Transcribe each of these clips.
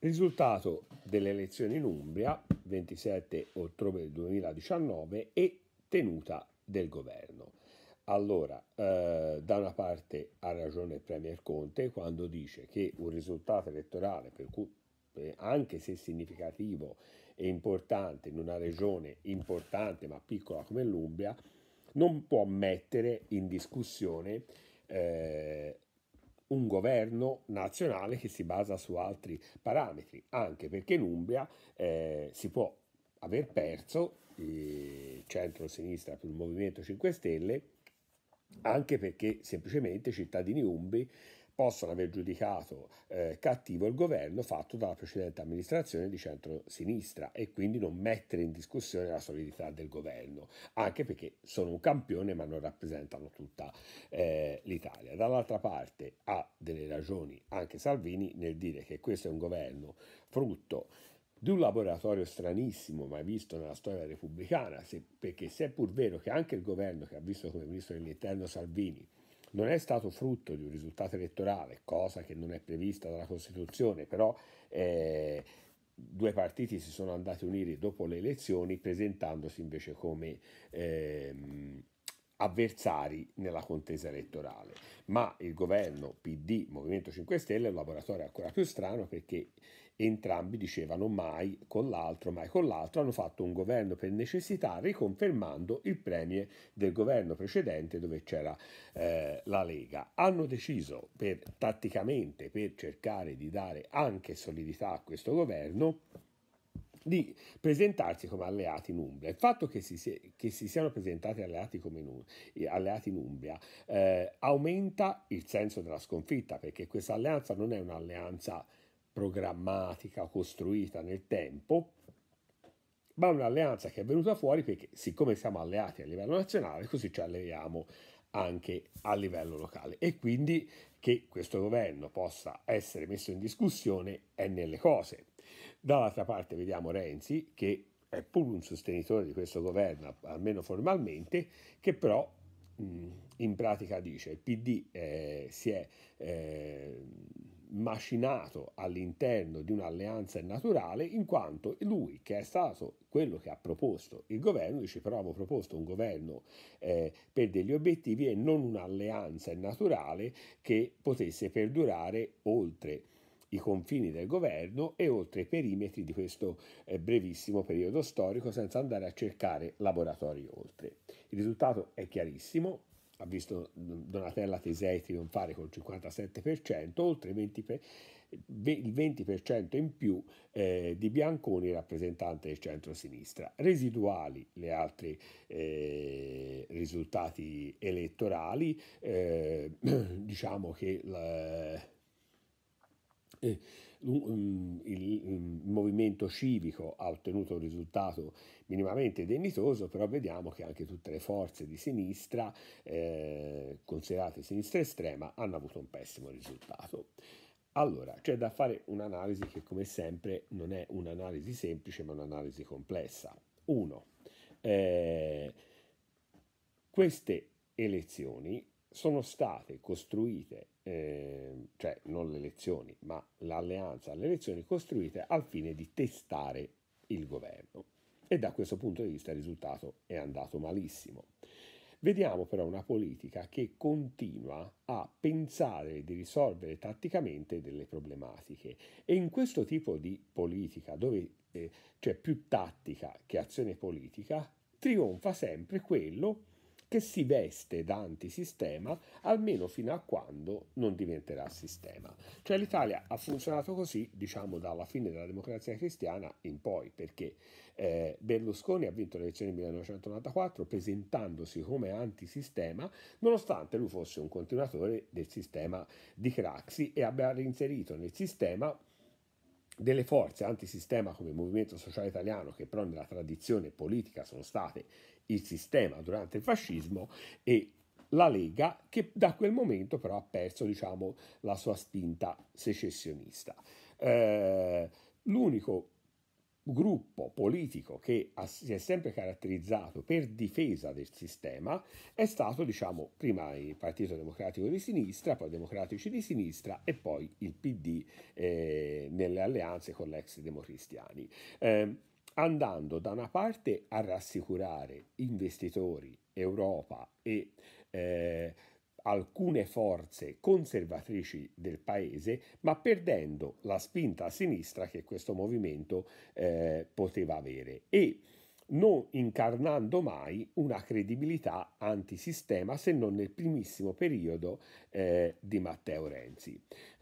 Risultato delle elezioni in Umbria 27 ottobre 2019 e tenuta del governo. Allora, eh, da una parte ha ragione il Premier Conte quando dice che un risultato elettorale per cui eh, anche se significativo e importante in una regione importante ma piccola come l'Umbria, non può mettere in discussione eh, un governo nazionale che si basa su altri parametri, anche perché in Umbria eh, si può aver perso il eh, centro-sinistra per il Movimento 5 Stelle, anche perché semplicemente i cittadini umbri possono aver giudicato eh, cattivo il governo fatto dalla precedente amministrazione di centro-sinistra e quindi non mettere in discussione la solidità del governo, anche perché sono un campione ma non rappresentano tutta eh, l'Italia. Dall'altra parte ha delle ragioni anche Salvini nel dire che questo è un governo frutto di un laboratorio stranissimo mai visto nella storia repubblicana, se, perché se è pur vero che anche il governo che ha visto come ministro dell'interno Salvini non è stato frutto di un risultato elettorale, cosa che non è prevista dalla Costituzione, però eh, due partiti si sono andati a unire dopo le elezioni presentandosi invece come ehm, avversari nella contesa elettorale. Ma il governo PD Movimento 5 Stelle è un laboratorio ancora più strano perché Entrambi dicevano mai con l'altro, mai con l'altro, hanno fatto un governo per necessità riconfermando il premier del governo precedente dove c'era eh, la Lega. Hanno deciso per, tatticamente per cercare di dare anche solidità a questo governo di presentarsi come alleati in Umbria. Il fatto che si, che si siano presentati alleati, in, eh, alleati in Umbria eh, aumenta il senso della sconfitta perché questa alleanza non è un'alleanza programmatica costruita nel tempo, ma un'alleanza che è venuta fuori perché siccome siamo alleati a livello nazionale, così ci alleiamo anche a livello locale e quindi che questo governo possa essere messo in discussione è nelle cose. Dall'altra parte vediamo Renzi che è pur un sostenitore di questo governo, almeno formalmente, che però mh, in pratica dice il PD eh, si è... Eh, macinato all'interno di un'alleanza naturale in quanto lui che è stato quello che ha proposto il governo dice però avevo proposto un governo eh, per degli obiettivi e non un'alleanza naturale che potesse perdurare oltre i confini del governo e oltre i perimetri di questo eh, brevissimo periodo storico senza andare a cercare laboratori oltre. Il risultato è chiarissimo, ha visto Donatella Tesei trionfare col 57%, oltre il 20% in più eh, di Bianconi, rappresentante del centro-sinistra. Residuali gli altri eh, risultati elettorali, eh, diciamo che... La, eh, il movimento civico ha ottenuto un risultato minimamente dignitoso, però vediamo che anche tutte le forze di sinistra, eh, considerate sinistra estrema, hanno avuto un pessimo risultato. Allora, c'è da fare un'analisi che come sempre non è un'analisi semplice, ma un'analisi complessa. Uno, eh, queste elezioni sono state costruite, eh, cioè non le elezioni, ma l'alleanza alle elezioni costruite al fine di testare il governo. E da questo punto di vista il risultato è andato malissimo. Vediamo però una politica che continua a pensare di risolvere tatticamente delle problematiche e in questo tipo di politica dove eh, c'è più tattica che azione politica trionfa sempre quello che si veste da antisistema almeno fino a quando non diventerà sistema. Cioè l'Italia ha funzionato così, diciamo, dalla fine della democrazia cristiana in poi, perché eh, Berlusconi ha vinto le elezioni nel 1994 presentandosi come antisistema, nonostante lui fosse un continuatore del sistema di Craxi e abbia reinserito nel sistema delle forze antisistema come il Movimento Sociale Italiano, che però nella tradizione politica sono state il sistema durante il fascismo e la Lega che da quel momento però ha perso diciamo, la sua spinta secessionista. Eh, l'unico gruppo politico che ha, si è sempre caratterizzato per difesa del sistema è stato diciamo prima il Partito Democratico di sinistra, poi Democratici di sinistra e poi il PD eh, nelle alleanze con l'ex democristiani. Eh, andando da una parte a rassicurare investitori, Europa e eh, alcune forze conservatrici del paese, ma perdendo la spinta a sinistra che questo movimento eh, poteva avere e non incarnando mai una credibilità antisistema se non nel primissimo periodo eh, di Matteo Renzi.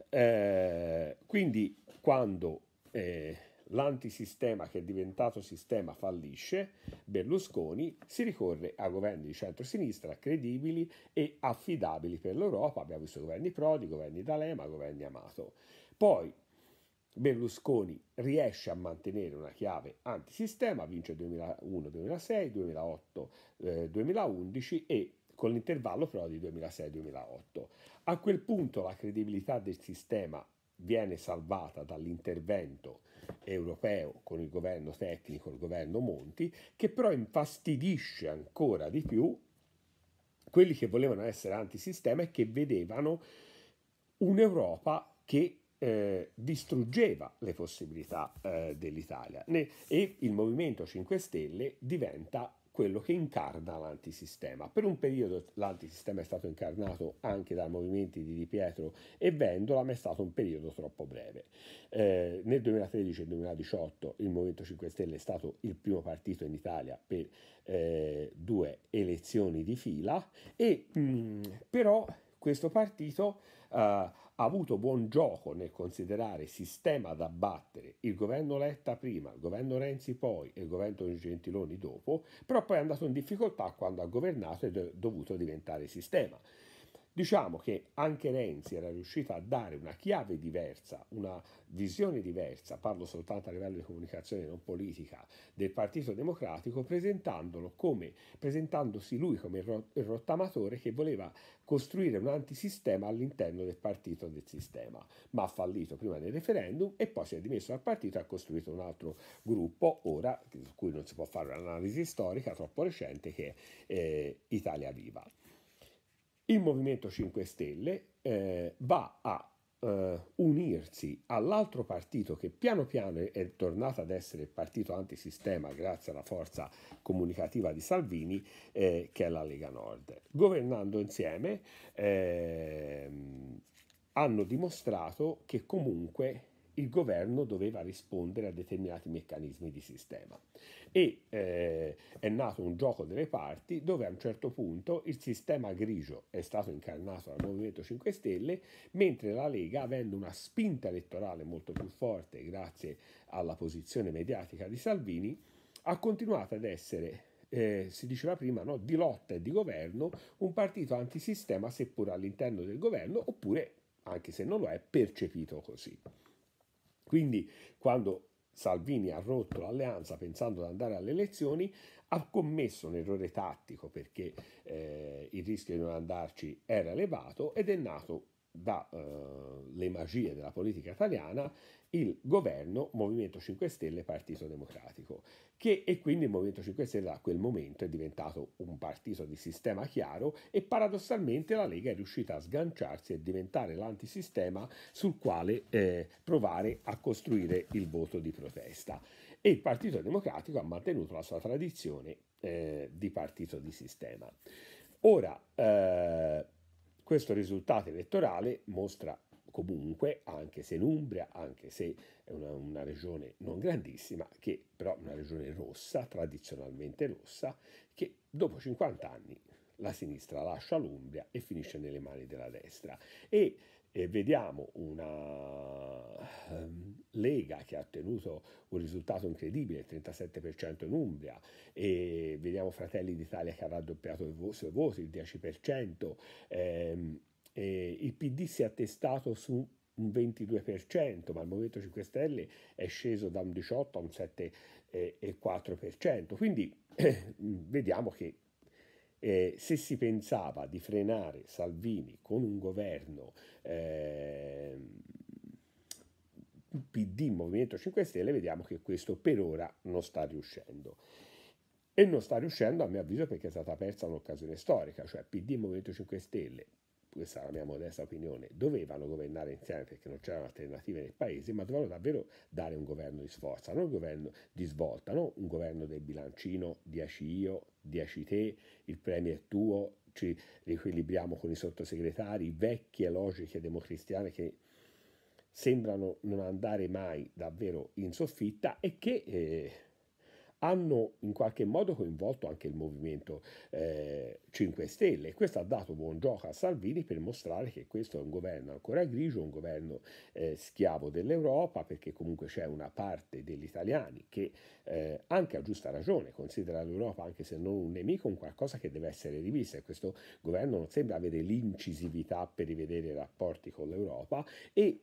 Eh, quindi quando eh, l'antisistema che è diventato sistema fallisce, Berlusconi si ricorre a governi di centro-sinistra credibili e affidabili per l'Europa, abbiamo visto governi Prodi, governi D'Alema, governi Amato. Poi Berlusconi riesce a mantenere una chiave antisistema, vince 2001-2006, 2008-2011 eh, e con l'intervallo però di 2006-2008. A quel punto la credibilità del sistema viene salvata dall'intervento europeo con il governo tecnico, il governo Monti, che però infastidisce ancora di più quelli che volevano essere antisistema e che vedevano un'Europa che eh, distruggeva le possibilità eh, dell'Italia e il Movimento 5 Stelle diventa quello che incarna l'antisistema. Per un periodo l'antisistema è stato incarnato anche dai movimenti di Di Pietro e Vendola, ma è stato un periodo troppo breve. Eh, nel 2013 e 2018 il Movimento 5 Stelle è stato il primo partito in Italia per eh, due elezioni di fila e mh, mm, però questo partito eh, ha avuto buon gioco nel considerare sistema da battere il governo Letta prima, il governo Renzi poi e il governo Gentiloni dopo, però poi è andato in difficoltà quando ha governato ed è dovuto diventare sistema. Diciamo che anche Renzi era riuscito a dare una chiave diversa, una visione diversa, parlo soltanto a livello di comunicazione non politica, del Partito Democratico, presentandolo come, presentandosi lui come il rottamatore che voleva costruire un antisistema all'interno del partito del sistema, ma ha fallito prima del referendum e poi si è dimesso dal partito e ha costruito un altro gruppo, ora su cui non si può fare un'analisi storica troppo recente, che è eh, Italia Viva. Il Movimento 5 Stelle eh, va a eh, unirsi all'altro partito che piano piano è tornato ad essere il partito antisistema grazie alla forza comunicativa di Salvini, eh, che è la Lega Nord. Governando insieme ehm, hanno dimostrato che comunque il governo doveva rispondere a determinati meccanismi di sistema. E eh, è nato un gioco delle parti dove a un certo punto il sistema grigio è stato incarnato dal Movimento 5 Stelle, mentre la Lega, avendo una spinta elettorale molto più forte grazie alla posizione mediatica di Salvini, ha continuato ad essere eh, si diceva prima, no, di lotta e di governo, un partito antisistema seppur all'interno del governo, oppure, anche se non lo è, percepito così. Quindi quando Salvini ha rotto l'alleanza pensando di andare alle elezioni, ha commesso un errore tattico perché eh, il rischio di non andarci era elevato ed è nato dalle eh, magie della politica italiana il governo Movimento 5 Stelle Partito Democratico che e quindi il Movimento 5 Stelle da quel momento è diventato un partito di sistema chiaro e paradossalmente la Lega è riuscita a sganciarsi e diventare l'antisistema sul quale eh, provare a costruire il voto di protesta e il Partito Democratico ha mantenuto la sua tradizione eh, di partito di sistema ora eh, questo risultato elettorale mostra comunque, anche se in Umbria, anche se è una, una, regione non grandissima, che però è una regione rossa, tradizionalmente rossa, che dopo 50 anni la sinistra lascia l'Umbria e finisce nelle mani della destra. E e vediamo una ehm, Lega che ha ottenuto un risultato incredibile, 37% in Umbria, e vediamo Fratelli d'Italia che ha raddoppiato i suoi voti, il 10%, ehm, il PD si è attestato su un 22%, ma il Movimento 5 Stelle è sceso da un 18 a un 7,4%, eh, quindi eh, vediamo che eh, se si pensava di frenare Salvini con un governo eh, PD, Movimento 5 Stelle, vediamo che questo per ora non sta riuscendo. E non sta riuscendo, a mio avviso, perché è stata persa un'occasione storica, cioè PD Movimento 5 Stelle, questa è la mia modesta opinione, dovevano governare insieme perché non c'erano alternative nel paese, ma dovevano davvero dare un governo di sforza, non un governo di svolta, non un governo del bilancino 10 io, 10 te, il premio è tuo, ci riequilibriamo con i sottosegretari, vecchie logiche democristiane che sembrano non andare mai davvero in soffitta e che eh, hanno in qualche modo coinvolto anche il Movimento eh, 5 Stelle questo ha dato buon gioco a Salvini per mostrare che questo è un governo ancora grigio, un governo eh, schiavo dell'Europa perché comunque c'è una parte degli italiani che eh, anche a giusta ragione considera l'Europa anche se non un nemico un qualcosa che deve essere rivisto. e questo governo non sembra avere l'incisività per rivedere i rapporti con l'Europa e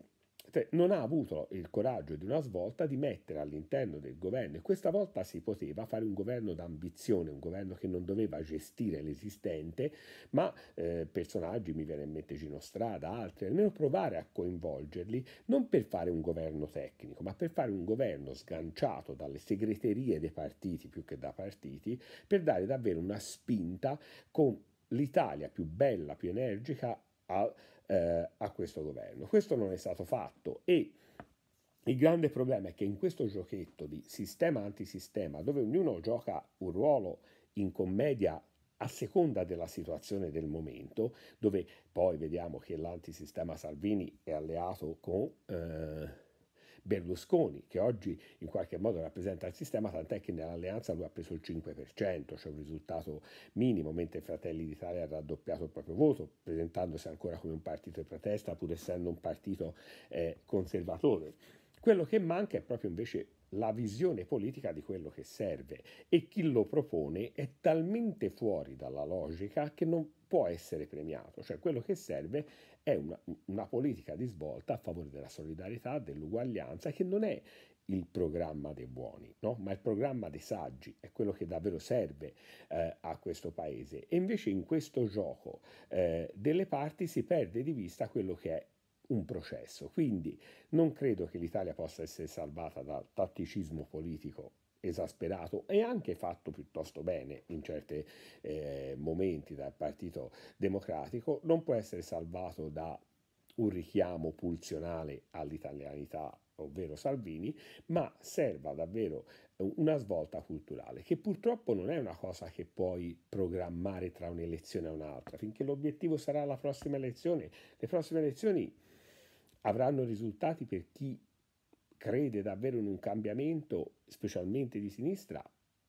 cioè, non ha avuto il coraggio di una svolta di mettere all'interno del governo, e questa volta si poteva fare un governo d'ambizione, un governo che non doveva gestire l'esistente, ma eh, personaggi, mi viene in mente Gino Strada, altri, almeno provare a coinvolgerli, non per fare un governo tecnico, ma per fare un governo sganciato dalle segreterie dei partiti più che da partiti, per dare davvero una spinta con l'Italia più bella, più energica A, eh, a questo governo. Questo non è stato fatto e il grande problema è che in questo giochetto di sistema-antisistema, dove ognuno gioca un ruolo in commedia a seconda della situazione del momento, dove poi vediamo che l'antisistema Salvini è alleato con... Eh, Berlusconi, che oggi in qualche modo rappresenta il sistema, tant'è che nell'alleanza lui ha preso il 5%, cioè un risultato minimo, mentre Fratelli d'Italia ha raddoppiato il proprio voto, presentandosi ancora come un partito di protesta, pur essendo un partito eh, conservatore. Quello che manca è proprio invece la visione politica di quello che serve e chi lo propone è talmente fuori dalla logica che non può essere premiato, cioè quello che serve è una, una politica di svolta a favore della solidarietà, dell'uguaglianza, che non è il programma dei buoni, no? ma il programma dei saggi è quello che davvero serve eh, a questo paese. E invece in questo gioco eh, delle parti si perde di vista quello che è un processo. Quindi non credo che l'Italia possa essere salvata dal tatticismo politico esasperato e anche fatto piuttosto bene in certi eh, momenti dal Partito Democratico, non può essere salvato da un richiamo pulsionale all'italianità ovvero Salvini, ma serva davvero una svolta culturale, che purtroppo non è una cosa che puoi programmare tra un'elezione e un'altra, finché l'obiettivo sarà la prossima elezione, le prossime elezioni avranno risultati per chi crede davvero in un cambiamento, specialmente di sinistra,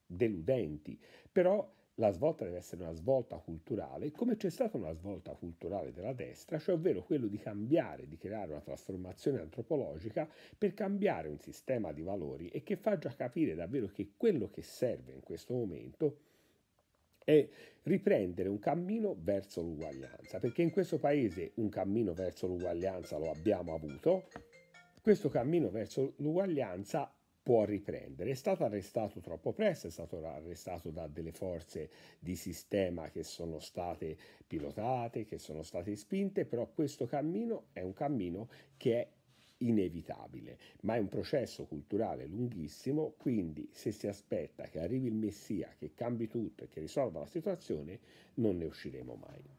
deludenti, però la svolta deve essere una svolta culturale, come c'è stata una svolta culturale della destra, cioè ovvero quello di cambiare, di creare una trasformazione antropologica per cambiare un sistema di valori e che fa già capire davvero che quello che serve in questo momento è riprendere un cammino verso l'uguaglianza, perché in questo paese un cammino verso l'uguaglianza lo abbiamo avuto, questo cammino verso l'uguaglianza può riprendere. È stato arrestato troppo presto, è stato arrestato da delle forze di sistema che sono state pilotate, che sono state spinte, però questo cammino è un cammino che è inevitabile, ma è un processo culturale lunghissimo, quindi se si aspetta che arrivi il Messia, che cambi tutto e che risolva la situazione, non ne usciremo mai.